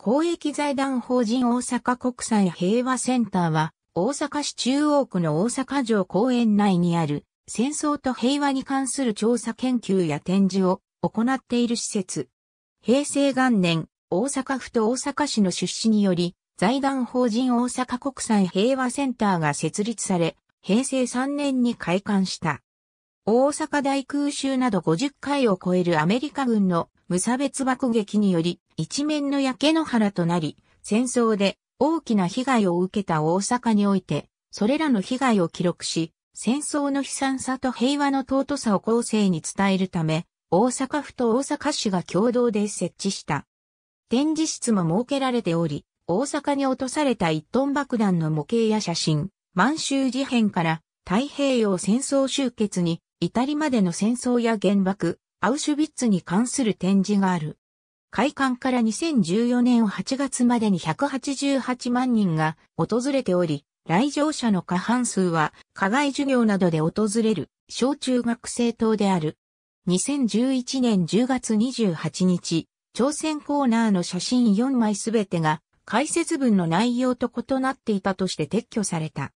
公益財団法人大阪国際平和センターは、大阪市中央区の大阪城公園内にある、戦争と平和に関する調査研究や展示を行っている施設。平成元年、大阪府と大阪市の出資により、財団法人大阪国際平和センターが設立され、平成3年に開館した。大阪大空襲など50回を超えるアメリカ軍の無差別爆撃により、一面の焼け野原となり、戦争で大きな被害を受けた大阪において、それらの被害を記録し、戦争の悲惨さと平和の尊さを後世に伝えるため、大阪府と大阪市が共同で設置した。展示室も設けられており、大阪に落とされた一トン爆弾の模型や写真、満州事変から太平洋戦争終結に至りまでの戦争や原爆、アウシュビッツに関する展示がある。開館から2014年8月までに188万人が訪れており、来場者の過半数は課外授業などで訪れる小中学生等である。2011年10月28日、朝鮮コーナーの写真4枚すべてが解説文の内容と異なっていたとして撤去された。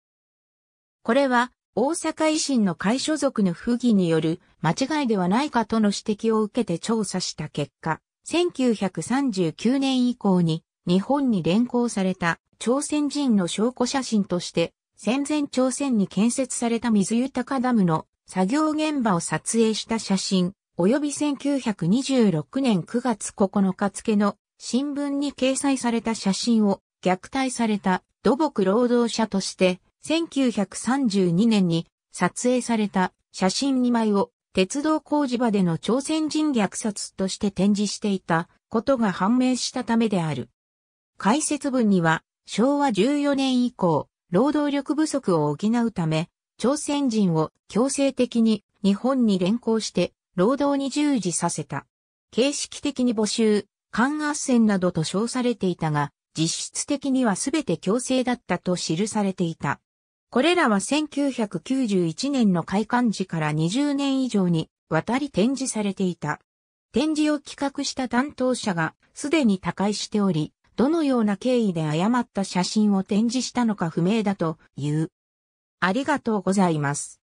これは大阪維新の会所属の不義による間違いではないかとの指摘を受けて調査した結果、1939年以降に日本に連行された朝鮮人の証拠写真として戦前朝鮮に建設された水豊ダムの作業現場を撮影した写真、及び1926年9月9日付の新聞に掲載された写真を虐待された土木労働者として1932年に撮影された写真2枚を鉄道工事場での朝鮮人虐殺として展示していたことが判明したためである。解説文には、昭和14年以降、労働力不足を補うため、朝鮮人を強制的に日本に連行して労働に従事させた。形式的に募集、官圧戦などと称されていたが、実質的には全て強制だったと記されていた。これらは1991年の開館時から20年以上にわたり展示されていた。展示を企画した担当者がすでに他界しており、どのような経緯で誤った写真を展示したのか不明だという。ありがとうございます。